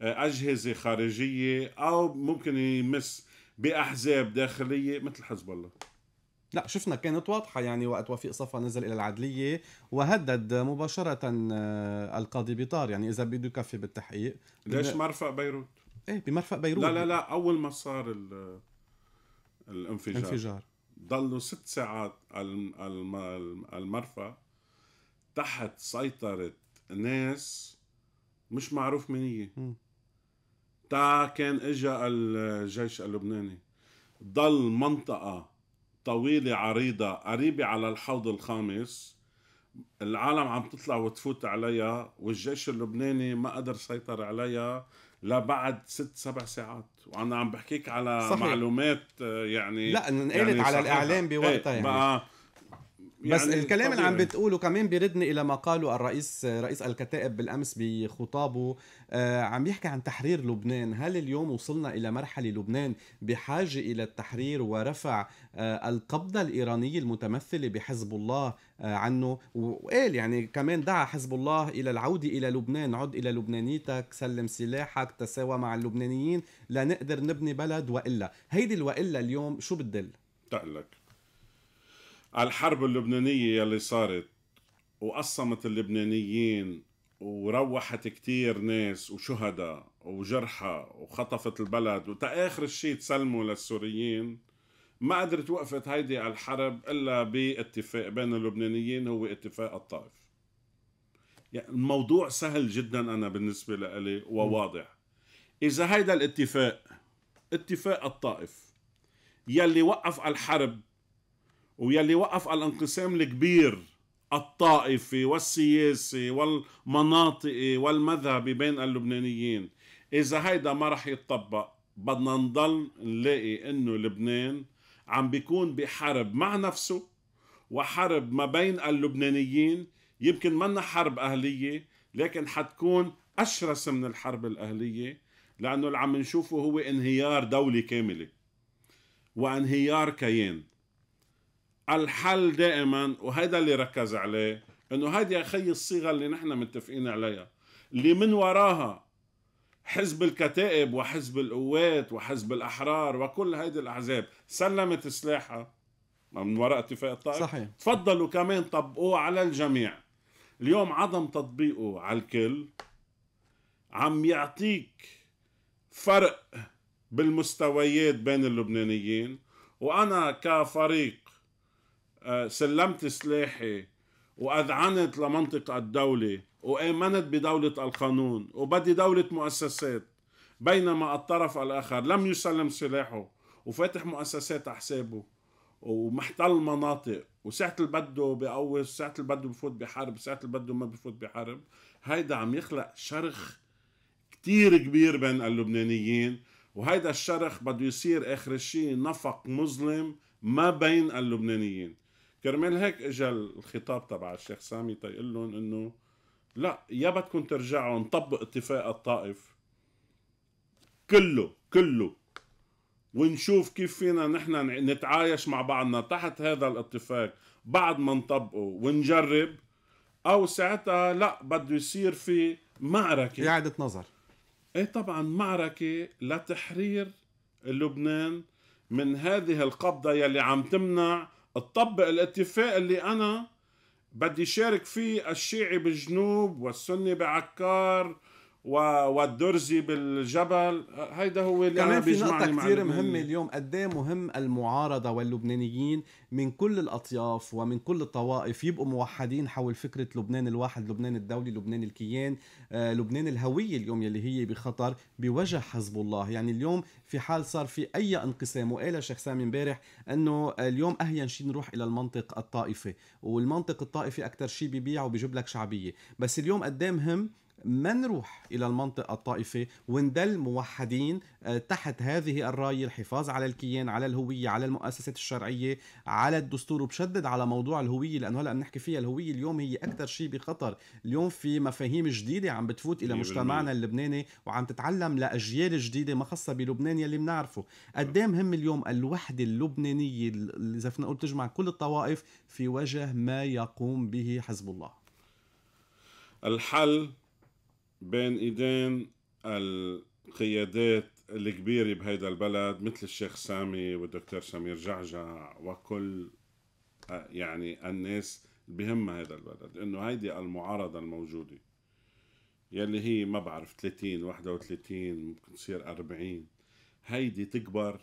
بأجهزة خارجية أو ممكن يمس بأحزاب داخلية مثل حزب الله لا شفنا كانت واضحة يعني وقت وفيق صفا نزل إلى العدلية وهدد مباشرة آه، القاضي بيطار يعني إذا بده يكفي بالتحقيق ليش مرفق بيروت؟ إيه بمرفق بيروت لا لا لا أول ما صار الانفجار الانفجار ضلوا ست ساعات المرفأ تحت سيطرة ناس مش معروف من هي تا كان اجا الجيش اللبناني ضل منطقة طويلة عريضة قريبة على الحوض الخامس العالم عم تطلع وتفوت عليها والجيش اللبناني ما قدر سيطر عليها لبعد ست سبع ساعات وانا عم بحكيك على صحيح. معلومات آه، يعني لا انقلت يعني على الاعلام بوقتها إيه، يعني يعني بس الكلام اللي عم بتقوله كمان بيردني الى ما قاله الرئيس رئيس الكتائب بالامس بخطابه آه، عم يحكي عن تحرير لبنان هل اليوم وصلنا الى مرحله لبنان بحاجه الى التحرير ورفع آه، القبضه الايرانيه المتمثله بحزب الله آه، عنه وقال يعني كمان دعا حزب الله الى العوده الى لبنان عد الى لبنانيتك سلم سلاحك تساوى مع اللبنانيين لنقدر نبني بلد والا هيدي الوالا اليوم شو بتدل تقلك على الحرب اللبنانية يلي صارت وقصمت اللبنانيين وروحت كتير ناس وشهداء وجرحى وخطفت البلد وتا آخر الشيء تسلموا للسوريين ما قدرت وقفت هيدي الحرب إلا باتفاق بين اللبنانيين هو اتفاق الطائف يعني الموضوع سهل جدا أنا بالنسبة لإلي وواضح إذا هيدا الاتفاق اتفاق الطائف يلي وقف الحرب ويلي وقف على الانقسام الكبير الطائفي والسياسي والمناطقي والمذهبي بين اللبنانيين إذا هيدا ما رح يتطبق بدنا نضل نلاقي إنه لبنان عم بيكون بحرب مع نفسه وحرب ما بين اللبنانيين يمكن منا حرب أهلية لكن حتكون أشرس من الحرب الأهلية لأنه اللي عم نشوفه هو انهيار دولة كاملة وانهيار كيان الحل دائما وهيدا اللي ركز عليه انه هيدي يا اخي الصيغه اللي نحن متفقين عليها اللي من وراها حزب الكتائب وحزب القوات وحزب الاحرار وكل هيدي الاحزاب سلمت سلاحها من وراء اتفاق الطائف صحيح تفضلوا كمان طبقوه على الجميع اليوم عدم تطبيقه على الكل عم يعطيك فرق بالمستويات بين اللبنانيين وانا كفريق آه، سلمت سلاحي وأذعنت لمنطق الدولة وآمنت بدولة القانون وبدي دولة مؤسسات بينما الطرف الآخر لم يسلم سلاحه وفاتح مؤسسات على حسابه ومحتل مناطق وساعة اللي بده بقوص ساعة اللي بده بفوت بحرب ساعة اللي بده ما بفوت بحرب هيدا عم يخلق شرخ كتير كبير بين اللبنانيين وهيدا الشرخ بده يصير آخر شيء نفق مظلم ما بين اللبنانيين كرمال هيك اجى الخطاب تبع الشيخ سامي تيقول لهم انه لا يا بدكم ترجعوا نطبق اتفاق الطائف كله كله ونشوف كيف فينا نحن نتعايش مع بعضنا تحت هذا الاتفاق بعد ما نطبقه ونجرب او ساعتها لا بده يصير في معركه اعاده نظر ايه طبعا معركه لتحرير لبنان من هذه القبضه يلي عم تمنع تطبق الاتفاق اللي انا بدي شارك فيه الشيعي بالجنوب والسني بعكار والدرزي بالجبل هيدا هو اللي كمان في نقطة كثير مهمة اليوم قد إيه مهم المعارضة واللبنانيين من كل الأطياف ومن كل الطوائف يبقوا موحدين حول فكرة لبنان الواحد لبنان الدولي لبنان الكيان آه، لبنان الهوية اليوم يلي هي بخطر بوجه حزب الله يعني اليوم في حال صار في أي انقسام وقال الشيخ سامي امبارح أنه اليوم أهين شيء نروح إلى المنطق الطائفي والمنطق الطائفي أكثر شيء ببيع وبيجيب لك شعبية بس اليوم قد إيه مهم ما نروح الى المنطقه الطائفه وندل موحدين آه، تحت هذه الرايه الحفاظ على الكيان على الهويه على المؤسسات الشرعيه على الدستور وبشدد على موضوع الهويه لانه هلا بنحكي فيها الهويه اليوم هي اكثر شيء بخطر اليوم في مفاهيم جديده عم بتفوت الى مجتمعنا اللبناني وعم تتعلم لاجيال جديده ما خاصه بلبنان يلي بنعرفه قد إيه مهم اليوم الوحده اللبنانيه اذا بدنا نقول تجمع كل الطوائف في وجه ما يقوم به حزب الله الحل بين ايدين القيادات الكبيرة بهيدا البلد مثل الشيخ سامي والدكتور سمير جعجع وكل آه، يعني الناس بهم هذا البلد انه هيدي المعارضة الموجودة يلي هي ما بعرف 30 31 ممكن تصير 40 هيدي تكبر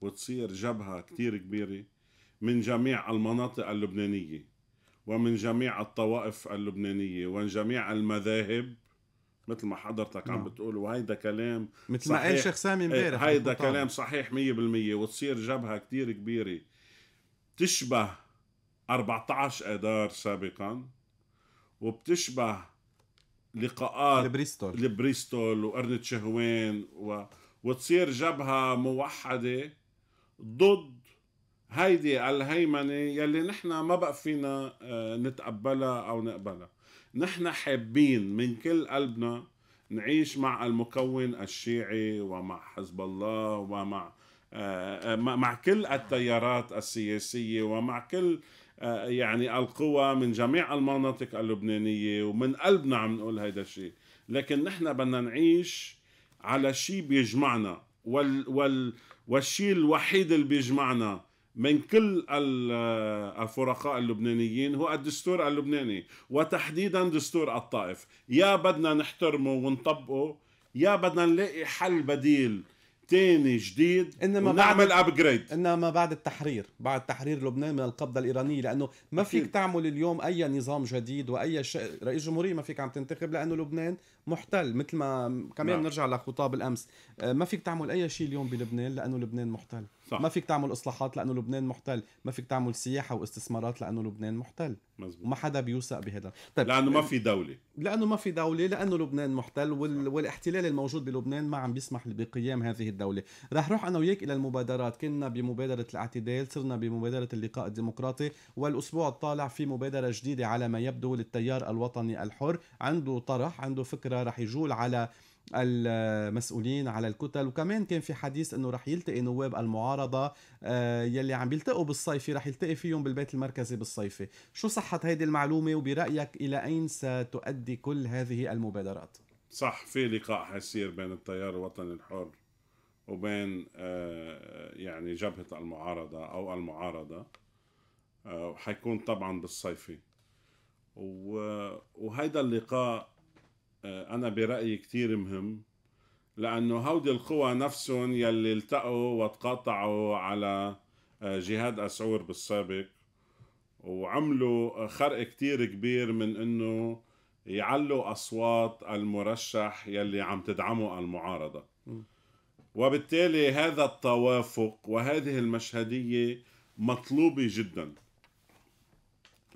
وتصير جبهة كتير كبيرة من جميع المناطق اللبنانية ومن جميع الطوائف اللبنانية ومن جميع المذاهب مثل ما حضرتك عم نعم. بتقول وهيدا كلام مثل ما قال شيخ سامي إيه، امبارح هيدا كلام صحيح 100% وتصير جبهه كتير كبيره تشبه 14 اذار سابقا وبتشبه لقاءات لبريستول لبريستول وقرنة شهوان و... وتصير جبهة موحدة ضد هيدي الهيمنة يلي نحن ما بقى فينا آه، نتقبلها أو نقبلها نحن حابين من كل قلبنا نعيش مع المكون الشيعي ومع حزب الله ومع آه، آه، مع كل التيارات السياسية ومع كل آه، يعني القوى من جميع المناطق اللبنانية ومن قلبنا عم نقول هيدا الشيء لكن نحن بدنا نعيش على شيء بيجمعنا وال وال والشيء الوحيد اللي بيجمعنا من كل آه، الفرقاء اللبنانيين هو الدستور اللبناني وتحديدا دستور الطائف يا بدنا نحترمه ونطبقه يا بدنا نلاقي حل بديل تاني جديد انما ونعمل ابجريد انما بعد التحرير بعد تحرير لبنان من القبضه الايرانيه لانه ما فيك تعمل اليوم اي نظام جديد واي ش... رئيس جمهوريه ما فيك عم تنتخب لانه لبنان محتل مثل ما كمان نعم. نرجع لخطاب الامس آه، ما فيك تعمل اي شيء اليوم بلبنان لانه لبنان محتل صح. ما فيك تعمل اصلاحات لانه لبنان محتل ما فيك تعمل سياحه واستثمارات لانه لبنان محتل مزبوط. وما حدا بيوثق بهذا طيب لانه ما في دوله لانه ما في دوله لانه لبنان محتل وال... والاحتلال الموجود بلبنان ما عم بيسمح بقيام هذه الدوله رح روح انا وياك الى المبادرات كنا بمبادره الاعتدال صرنا بمبادره اللقاء الديمقراطي والاسبوع الطالع في مبادره جديده على ما يبدو للتيار الوطني الحر عنده طرح عنده فكره رح يجول على المسؤولين على الكتل وكمان كان في حديث انه رح يلتقي نواب المعارضه آه، يلي عم بيلتقوا بالصيفي رح يلتقي فيهم بالبيت المركزي بالصيفي شو صحه هذه المعلومه وبرايك الى اين ستؤدي كل هذه المبادرات صح في لقاء حيصير بين التيار الوطني الحر وبين آه، يعني جبهه المعارضه او المعارضه آه، وحيكون طبعا بالصيفي وهيدا اللقاء آه، انا برايي كثير مهم لانه هودي القوى نفسهم يلي التقوا وتقاطعوا على آه، جهاد اسعور بالسابق وعملوا خرق كتير كبير من انه يعلوا اصوات المرشح يلي عم تدعمه المعارضه وبالتالي هذا التوافق وهذه المشهديه مطلوبه جدا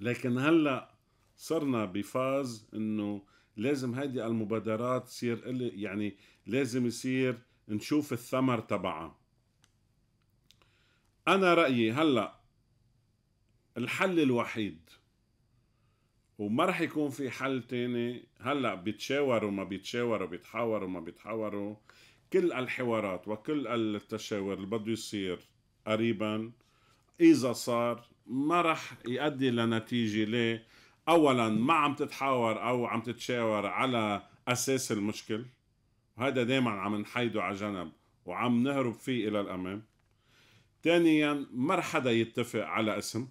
لكن هلا صرنا بفاز انه لازم هيدي المبادرات تصير يعني لازم يصير نشوف الثمر تبعها انا رايي هلا الحل الوحيد وما رح يكون في حل تاني هلا بيتشاوروا ما بيتشاوروا بيتحاوروا ما بيتحاوروا كل الحوارات وكل التشاور اللي بده يصير قريبا اذا صار ما رح يؤدي لنتيجه ليه اولا ما عم تتحاور او عم تتشاور على اساس المشكل وهذا دائما عم نحيده على جنب وعم نهرب فيه الى الامام ثانيا ما حدا يتفق على اسم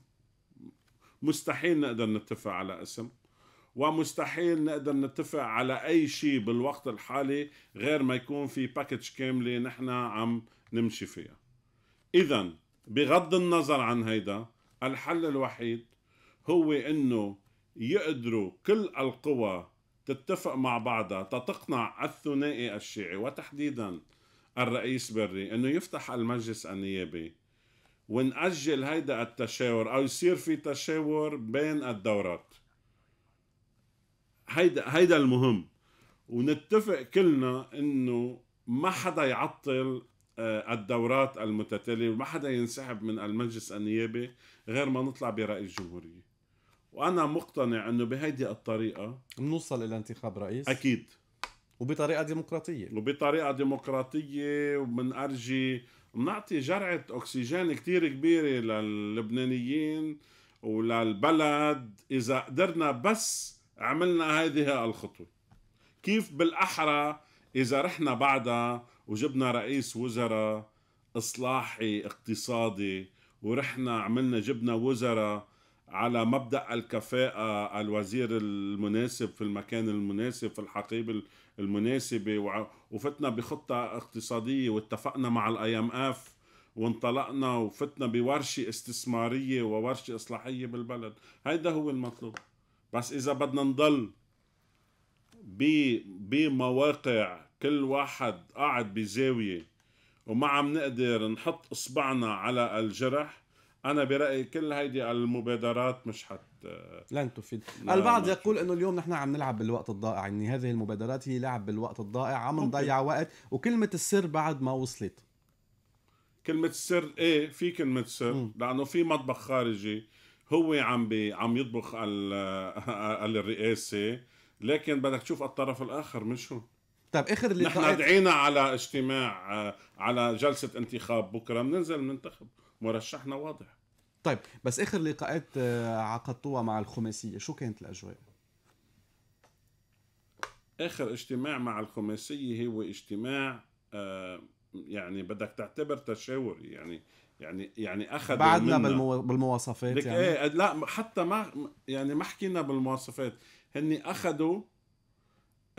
مستحيل نقدر نتفق على اسم ومستحيل نقدر نتفق على اي شيء بالوقت الحالي غير ما يكون في باكج كامله نحن عم نمشي فيها اذا بغض النظر عن هيدا الحل الوحيد هو انه يقدروا كل القوى تتفق مع بعضها تتقنع الثنائي الشيعي وتحديدا الرئيس بري انه يفتح المجلس النيابي ونأجل هيدا التشاور او يصير في تشاور بين الدورات هيدا هيدا المهم ونتفق كلنا انه ما حدا يعطل آه، الدورات المتتاليه وما حدا ينسحب من المجلس النيابي غير ما نطلع برئيس الجمهوريه وانا مقتنع انه بهيدي الطريقه بنوصل الى انتخاب رئيس اكيد وبطريقه ديمقراطيه وبطريقه ديمقراطيه وبنرجي بنعطي جرعه اكسجين كتير كبيره للبنانيين وللبلد اذا قدرنا بس عملنا هذه الخطوه كيف بالاحرى اذا رحنا بعدها وجبنا رئيس وزراء اصلاحي اقتصادي ورحنا عملنا جبنا وزراء على مبدا الكفاءه الوزير المناسب في المكان المناسب في الحقيبه المناسبه وفتنا بخطه اقتصاديه واتفقنا مع الاي ام اف وانطلقنا وفتنا بورشه استثماريه وورشه اصلاحيه بالبلد هيدا هو المطلوب بس اذا بدنا نضل بمواقع كل واحد قاعد بزاويه وما عم نقدر نحط اصبعنا على الجرح انا برايي كل هيدي المبادرات مش حت لن تفيد البعض يقول انه اليوم نحن عم نلعب بالوقت الضائع يعني هذه المبادرات هي لعب بالوقت الضائع عم نضيع وقت وكلمه السر بعد ما وصلت كلمه السر ايه في كلمه سر م. لانه في مطبخ خارجي هو عم بي عم يطبخ الرئاسه لكن بدك تشوف الطرف الاخر مش هو طيب اخر اللي نحن دعينا على اجتماع آه، على جلسه انتخاب بكره بننزل بننتخب مرشحنا واضح طيب بس اخر لقاءات آه، عقدتوها مع الخماسيه شو كانت الاجواء؟ اخر اجتماع مع الخماسيه هو اجتماع آه، يعني بدك تعتبر تشاوري يعني يعني يعني اخذ بعدنا بالمو... بالمواصفات يعني إيه لا حتى ما يعني ما حكينا بالمواصفات هن اخذوا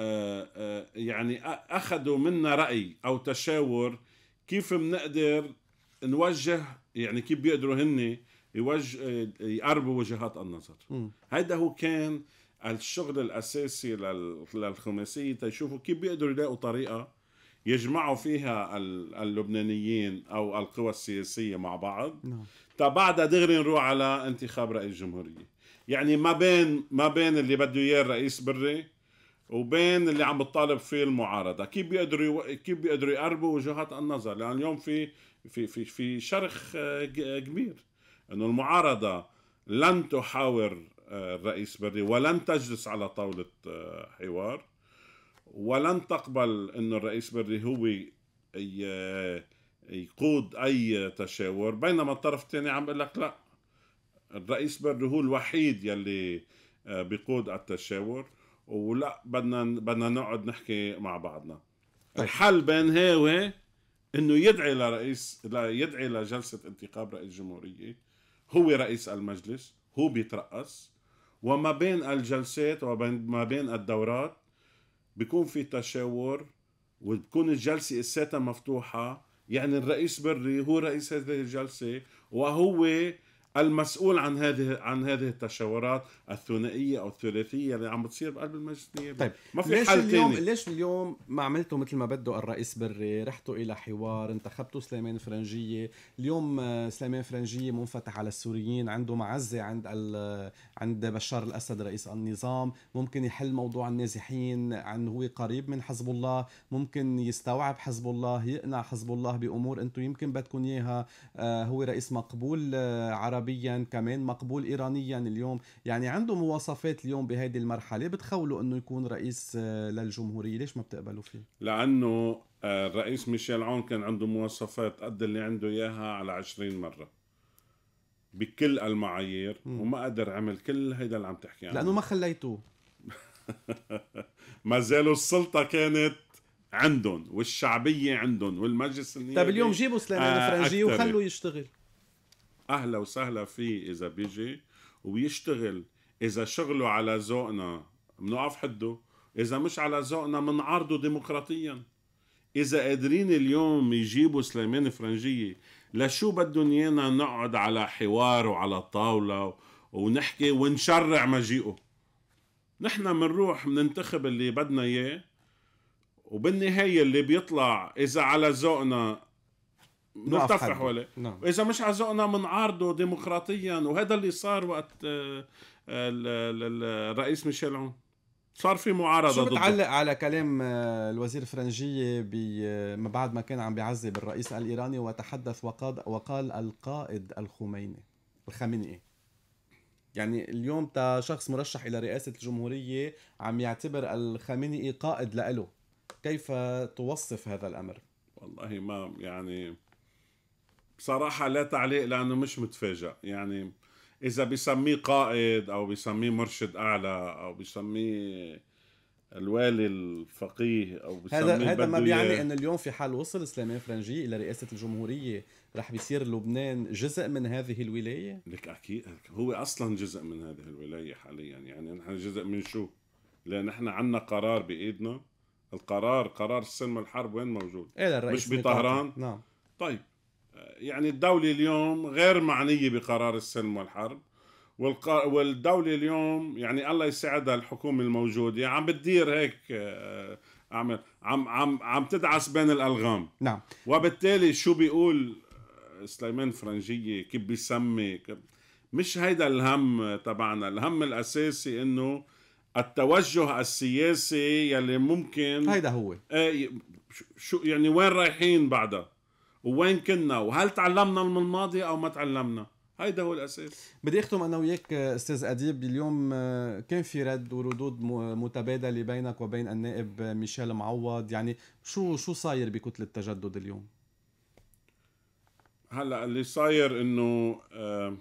آه، آه، يعني اخذوا منا راي او تشاور كيف بنقدر نوجه يعني كيف بيقدروا هن يوجه آه، يقربوا وجهات النظر هذا هو كان الشغل الاساسي للخماسيه تيشوفوا كيف بيقدروا يلاقوا طريقه يجمعوا فيها اللبنانيين او القوى السياسيه مع بعض نعم. تبعدها دغري نروح على انتخاب رئيس جمهوريه يعني ما بين ما بين اللي بده اياه الرئيس بري وبين اللي عم بتطالب فيه المعارضه كيف بيقدروا كيف بيقدروا يقربوا وجهات النظر لان يعني اليوم في في في في شرخ آه، آه، كبير انه المعارضه لن تحاور آه، الرئيس بري ولن تجلس على طاوله حوار ولن تقبل انه الرئيس بري هو يقود اي تشاور بينما الطرف الثاني عم يقول لك لا الرئيس بري هو الوحيد يلي بيقود التشاور ولا بدنا بدنا نقعد نحكي مع بعضنا طيب. الحل بين هي وهي انه يدعي لرئيس لا يدعي لجلسه انتخاب رئيس جمهوريه هو رئيس المجلس هو بيترأس وما بين الجلسات وما بين الدورات بيكون في تشاور وبتكون الجلسة الساتة مفتوحة يعني الرئيس بري هو رئيس هذه الجلسة وهو المسؤول عن هذه عن هذه التشاورات الثنائيه او الثلاثيه اللي عم بتصير بقلب المجلس النيابي طيب ما في ليش حل اليوم تاني. ليش اليوم ما عملتوا مثل ما بده الرئيس بري رحتوا الى حوار انتخبتوا سليمان فرنجيه اليوم آه، سليمان فرنجيه منفتح على السوريين عنده معزه عند عند بشار الاسد رئيس النظام ممكن يحل موضوع النازحين عن هو قريب من حزب الله ممكن يستوعب حزب الله يقنع حزب الله بامور انتم يمكن بدكم اياها آه، هو رئيس مقبول آه، عربي عربيا كمان مقبول ايرانيا اليوم يعني عنده مواصفات اليوم بهذه المرحله بتخوله انه يكون رئيس آه، للجمهوريه ليش ما بتقبلوا فيه لانه آه، الرئيس ميشيل عون كان عنده مواصفات قد اللي عنده اياها على 20 مره بكل المعايير م. وما قدر عمل كل هيدا اللي عم تحكي عنه لانه ما خليتوه ما زالوا السلطه كانت عندهم والشعبيه عندهم والمجلس النيابي طيب اليوم جيبوا سليمان آه، الفرنجي وخلوه يشتغل اهلا وسهلا فيه اذا بيجي وبيشتغل اذا شغله على ذوقنا بنقف حده اذا مش على ذوقنا بنعرضه ديمقراطيا اذا قادرين اليوم يجيبوا سليمان فرنجيه لشو بدهم ايانا نقعد على حوار وعلى طاوله ونحكي ونشرع مجيئه نحن منروح مننتخب اللي بدنا اياه وبالنهايه اللي بيطلع اذا على ذوقنا نفتح حواليه نعم. واذا مش عزقنا ذوقنا بنعارضه ديمقراطيا وهذا اللي صار وقت آه، آه، الرئيس ميشيل عون صار في معارضه شو بتعلق ضده. على كلام آه، الوزير ما بعد ما كان عم بيعذب الرئيس الايراني وتحدث وقال, وقال القائد الخميني الخميني يعني اليوم تا شخص مرشح الى رئاسه الجمهوريه عم يعتبر الخميني قائد لإله كيف توصف هذا الامر والله ما يعني بصراحه لا تعليق لانه مش متفاجئ يعني اذا بسميه قائد او بسميه مرشد اعلى او بسميه الوالي الفقيه او هذا هذا ما بيعني انه اليوم في حال وصل سليمان فرنجي الى رئاسه الجمهوريه رح بيصير لبنان جزء من هذه الولايه؟ لك اكيد هو اصلا جزء من هذه الولايه حاليا يعني نحن جزء من شو؟ لان نحن عندنا قرار بايدنا القرار قرار سلم الحرب وين موجود؟ إيه مش بطهران؟ نعم طيب يعني الدولة اليوم غير معنية بقرار السلم والحرب والدولة اليوم يعني الله يساعدها الحكومة الموجودة عم بتدير هيك آه، عم عم عم عم تدعس بين الألغام نعم وبالتالي شو بيقول آه، سليمان فرنجية كيف بيسمي مش هيدا الهم تبعنا الهم الأساسي إنه التوجه السياسي يلي ممكن هيدا هو آه، شو يعني وين رايحين بعدها ووين كنا وهل تعلمنا من الماضي او ما تعلمنا هيدا هو الاساس بدي اختم انا وياك استاذ اديب اليوم آه، كان في رد وردود متبادله بينك وبين النائب ميشيل معوض يعني شو شو صاير بكتله التجدد اليوم هلا اللي صاير انه آه،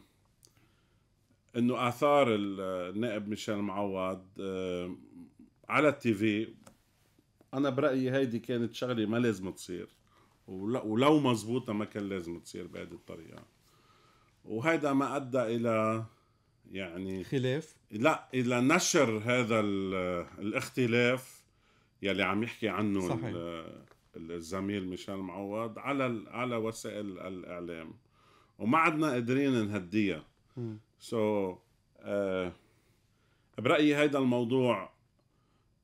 انه اثار النائب ميشيل معوض آه، على التي في انا برايي هيدي كانت شغله ما لازم تصير ولو مزبوطة ما كان لازم تصير بهذه الطريقة وهيدا ما أدى إلى يعني خلاف لا إلى نشر هذا الاختلاف يلي عم يحكي عنه صحيح. الزميل ميشيل معوض على على وسائل الإعلام وما عدنا قادرين نهديها سو so, آه برأيي هذا الموضوع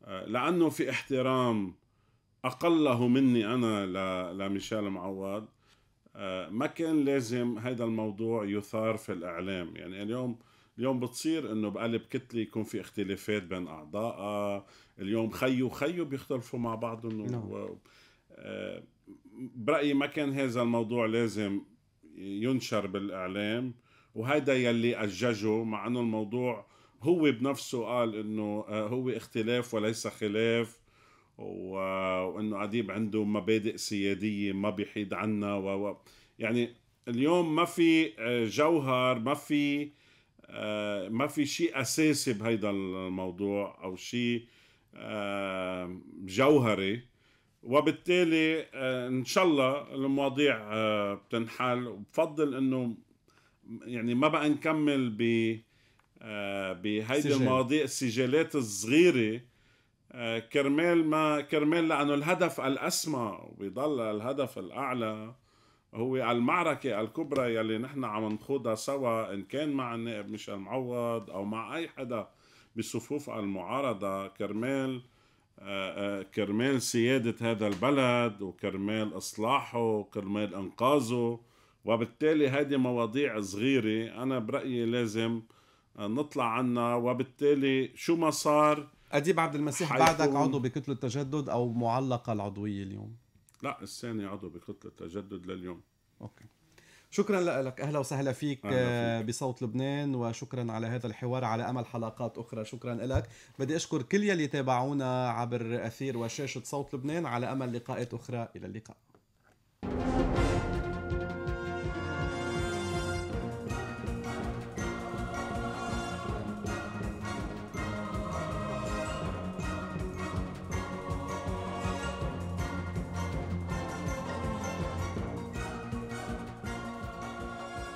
آه، لأنه في احترام اقله مني انا لميشيل معوض آه، ما كان لازم هذا الموضوع يثار في الاعلام يعني اليوم اليوم بتصير انه بقلب كتله يكون في اختلافات بين اعضائها اليوم خيو خيو بيختلفوا مع بعضهم نعم. no. آه، برايي ما كان هذا الموضوع لازم ينشر بالاعلام وهيدا يلي اججه مع انه الموضوع هو بنفسه قال انه آه، هو اختلاف وليس خلاف وانه اديب عنده مبادئ سياديه ما بيحيد عنا و... يعني اليوم ما في آه، جوهر ما في آه، ما في شيء اساسي بهيدا الموضوع او شيء آه، جوهري وبالتالي ان شاء الله المواضيع بتنحل وبفضل انه يعني ما بقى نكمل ب بهيدي المواضيع السجالات الصغيره كرمال ما كرمال لانه الهدف الاسمى وبيضل الهدف الاعلى هو على المعركة الكبرى يلي نحن عم نخوضها سوا إن كان مع النائب ميشيل معوض أو مع أي حدا بصفوف المعارضة كرمال آه، آه، كرمال سيادة هذا البلد وكرمال إصلاحه وكرمال إنقاذه وبالتالي هذه مواضيع صغيرة أنا برأيي لازم نطلع عنها وبالتالي شو ما صار اديب عبد المسيح بعدك عضو بكتله التجدد او معلقه العضويه اليوم لا الثاني عضو بكتله التجدد لليوم اوكي شكرا لك اهلا وسهلا فيك, أهلا فيك آه، بصوت لبنان وشكرا على هذا الحوار على امل حلقات اخرى شكرا لك بدي اشكر كل يلي تابعونا عبر اثير وشاشه صوت لبنان على امل لقاءات اخرى الى اللقاء